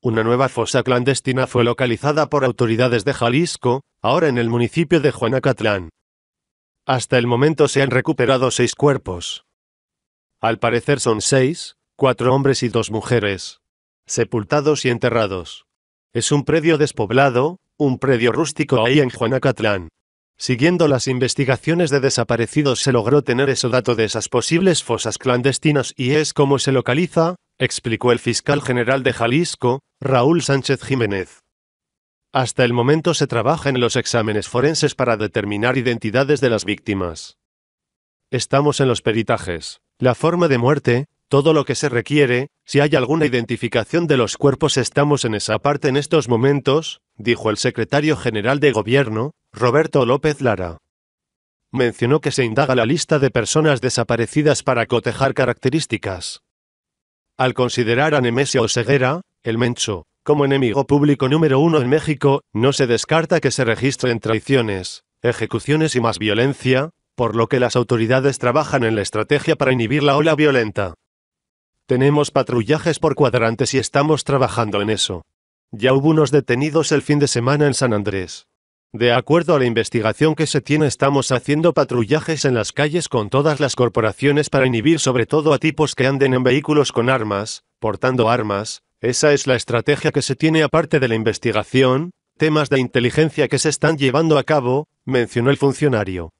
Una nueva fosa clandestina fue localizada por autoridades de Jalisco, ahora en el municipio de Juanacatlán. Hasta el momento se han recuperado seis cuerpos. Al parecer son seis, cuatro hombres y dos mujeres. Sepultados y enterrados. Es un predio despoblado, un predio rústico ahí en Juanacatlán. Siguiendo las investigaciones de desaparecidos se logró tener ese dato de esas posibles fosas clandestinas y es como se localiza, explicó el fiscal general de Jalisco, Raúl Sánchez Jiménez. Hasta el momento se trabaja en los exámenes forenses para determinar identidades de las víctimas. Estamos en los peritajes, la forma de muerte, todo lo que se requiere, si hay alguna identificación de los cuerpos estamos en esa parte en estos momentos, dijo el secretario general de Gobierno, Roberto López Lara. Mencionó que se indaga la lista de personas desaparecidas para cotejar características. Al considerar a Nemesio ceguera, el Mencho, como enemigo público número uno en México, no se descarta que se registren traiciones, ejecuciones y más violencia, por lo que las autoridades trabajan en la estrategia para inhibir la ola violenta. Tenemos patrullajes por cuadrantes y estamos trabajando en eso. Ya hubo unos detenidos el fin de semana en San Andrés. De acuerdo a la investigación que se tiene, estamos haciendo patrullajes en las calles con todas las corporaciones para inhibir sobre todo a tipos que anden en vehículos con armas, portando armas, esa es la estrategia que se tiene aparte de la investigación, temas de inteligencia que se están llevando a cabo, mencionó el funcionario.